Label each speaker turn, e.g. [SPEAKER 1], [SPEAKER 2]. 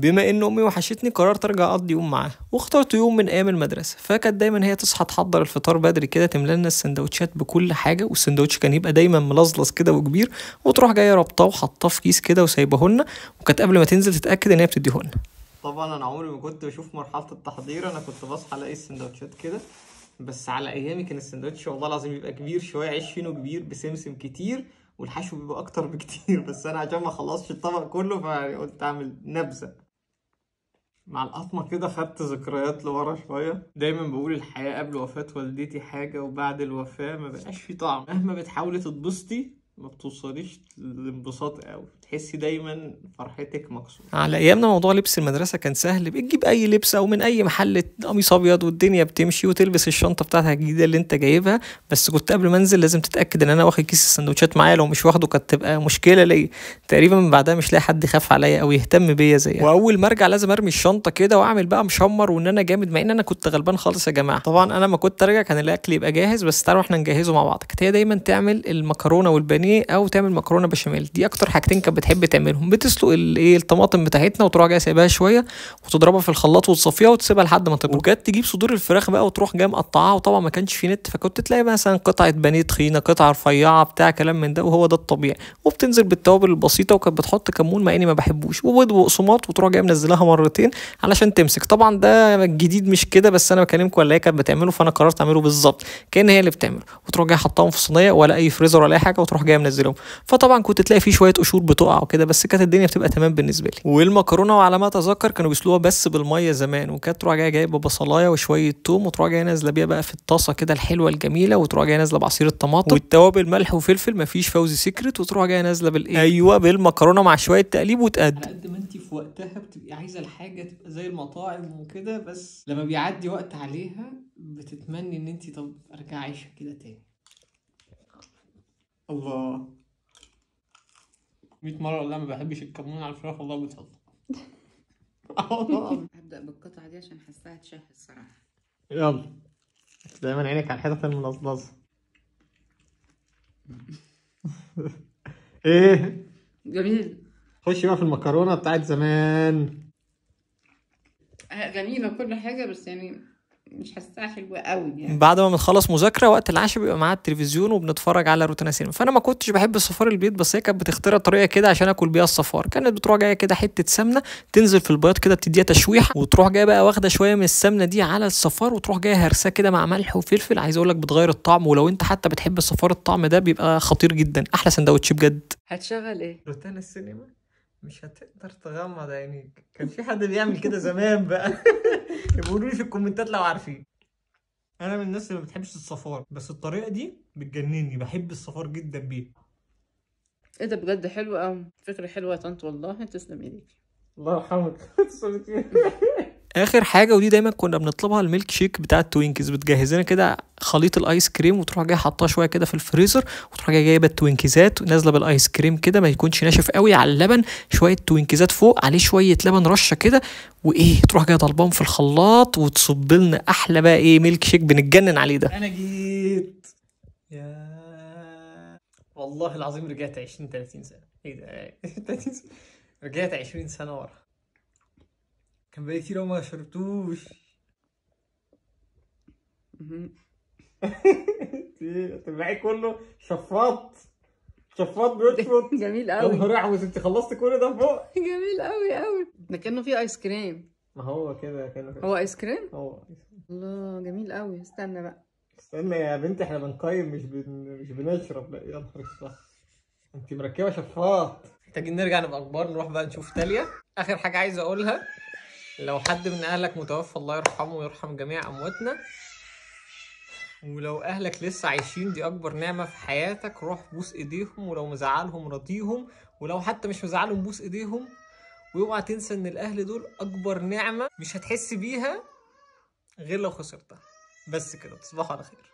[SPEAKER 1] بما ان امي وحشتني قررت ارجع اقضي يوم معاها واخترت يوم من ايام المدرسه فكانت دايما هي تصحى تحضر الفطار بدري كده تملى لنا السندوتشات بكل حاجه والسندوتش كان يبقى دايما ملظلظ كده وكبير وتروح جايه رابطاه وحطاه في كيس كده وسايبه لنا وكانت قبل ما تنزل تتاكد ان هي بتديه لنا طبعا انا عمري ما كنت بشوف مرحله التحضير انا كنت بصحى الاقي السندوتشات كده بس على ايامي كان السندوتش والله العظيم بيبقى كبير شويه عيش فينو كبير بسمسم كتير والحشو بيبقى اكتر بكتير بس انا عشان ما اخلصش الطبق كله فقلت اعمل نبذه مع القطمة كده خدت ذكريات لورا شوية دايما بقول الحياة قبل وفاة والدتي حاجة وبعد الوفاة ما بقاش في طعم مهما بتحاولي تتبسطي ما بتوصليش للانبساط قوي تحسي دايما فرحتك مكسوره على ايامنا موضوع لبس المدرسه كان سهل بتجيب اي لبسه ومن اي محل قميص ابيض والدنيا بتمشي وتلبس الشنطه بتاعتها الجديده اللي انت جايبها بس كنت قبل ما انزل لازم تتاكد ان انا واخد كيس السندوتشات معايا لو مش واخده كانت تبقى مشكله ليا تقريبا من بعدها مش لاقي حد يخاف عليا او يهتم بيا زيها واول ما ارجع لازم ارمي الشنطه كده واعمل بقى مشمر وان انا جامد مع ان انا كنت غلبان خالص يا جماعه طبعا انا ما كنت ارجع كان الاكل يبقى جاهز بس تعالوا احنا نجهزه مع بعض كانت هي دايما تعمل المكرونه والبانيه او تعمل مكرونه بشاميل دي اكتر حاجتين بتحب تعملهم بتسلق الايه الطماطم بتاعتنا وتروح جايه سايباها شويه وتضربها في الخلاط وتصفيها وتسيبها لحد ما تبرد وجت تجيب صدور الفراخ بقى وتروح جاي مقطعاها وطبعا ما كانش في نت فكنت تلاقي مثلا قطعه بانيه تخينه قطعه رفيعه بتاع كلام من ده وهو ده الطبيعي وبتنزل بالتوابل البسيطه وكانت بتحط كمون مع اني ما بحبوش وبيض وقسماط وتروح جايه منزلاها مرتين علشان تمسك طبعا ده جديد مش كده بس انا بكلمكم ولا هي كانت بتعمله فانا قررت اعمله بالظبط كان هي اللي بتعمله وتروح جايه حطاهم في صينيه ولا اي فريزر ولا اي حاجه وتروح جايه منزلهم فطبعا كنت تلاقي في شويه قشور بتوع بتقع وكده بس كانت الدنيا بتبقى تمام بالنسبه لي والمكرونه وعلى ما اتذكر كانوا بيسلوها بس بالميه زمان وكانت تروح جايه جايبه بصلايه وشويه توم وتروح جايه نازله بيها بقى في الطاسه كده الحلوه الجميله وتروح جايه نازله بعصير الطماطم والتوابل ملح وفلفل مفيش فوزي سيكريت وتروح جايه نازله بالايه ايوه بالمكرونه مع شويه تقليب وتقدم قد ما انت في وقتها بتبقي عايزه الحاجه تبقى زي المطاعم وكده بس لما بيعدي وقت عليها بتتمني ان انت طب ارجع عايشه كده تاني الله 100 مره اقول لها ما بحبش الكمون على الفراخ والله بتهزر هبدا بالقطعه دي عشان حاساها تشهي الصراحه يلا دايما عينك على الحتت الملظلظه ايه جميل خش بقى في المكرونه بتاعت زمان آه، جميله كل حاجه بس يعني مش حاساها حلوه قوي يعني بعد ما بنخلص مذاكره وقت العشاء بيبقى معاها التلفزيون وبنتفرج على روتانا سينما فانا ما كنتش بحب الصفار البيض بس هي كانت بتخترع طريقه كده عشان اكل بيها الصفار كانت بتروح جايه كده حته سمنه تنزل في البياض كده بتديها تشويحه وتروح جايه بقى واخده شويه من السمنه دي على الصفار وتروح جايه هرساه كده مع ملح وفلفل عايز اقول لك بتغير الطعم ولو انت حتى بتحب الصفار الطعم ده بيبقى خطير جدا احلى سندوتش بجد هتشغل ايه روتانا السينما مش هتقدر تغمض عينيك كان في حد بيعمل كده زمان بقى يقولوا في الكومنتات لو عارفين انا من الناس اللي ما بتحبش الصفار بس الطريقه دي بتجنني بحب الصفار جدا بيه ايه ده بجد حلو قوي فكره حلوه يا طنط والله تسلم ايديكي الله يرحمك اخر حاجه ودي دايما كنا بنطلبها الميلك شيك بتاع التوينكيز بتجهز لنا كده خليط الايس كريم وتروح جايه حاطاه شويه كده في الفريزر وتروح جايه جايبه التوينكيزات نازله بالايس كريم كده ما يكونش ناشف قوي على اللبن شويه توينكيزات فوق عليه شويه لبن رشه كده وايه تروح جايه طلبان في الخلاط وتصب لنا احلى بقى ايه ميلك شيك بنتجنن عليه ده انا جيت يا والله العظيم رجعت 20 30 سنه ايه ده 30 سنه رجعت 20 سنه ورا كان بقالي كتير ما شربتوش انت العيد كله شفاط شفاط بيشفط جميل قوي يا نهار احمد انت خلصت كل ده فوق جميل قوي قوي ده كانه فيه ايس كريم ما هو كده كانه هو ايس كريم؟ هو الله جميل قوي استنى بقى استنى يا بنتي احنا بنقيم مش بن... مش بنشرب يا نهار انت مركبه شفاط محتاجين نرجع نبقى كبار نروح بقى نشوف تاليا اخر حاجه عايز اقولها لو حد من اهلك متوفى الله يرحمه ويرحم جميع امواتنا ولو اهلك لسه عايشين دي اكبر نعمه في حياتك روح بوس ايديهم ولو مزعلهم راضيهم ولو حتى مش مزعلهم بوس ايديهم واوعى تنسى ان الاهل دول اكبر نعمه مش هتحس بيها غير لو خسرتها بس كده تصبحوا على خير